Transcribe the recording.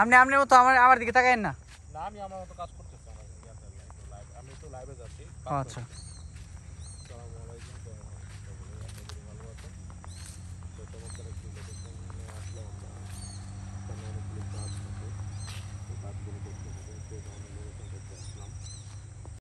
আপনি আপনি তো আমার আমার দিকে তাকায়েন না না আমি আমার মতো কাজ করতেছি আমি তো লাইভে যাচ্ছি আচ্ছা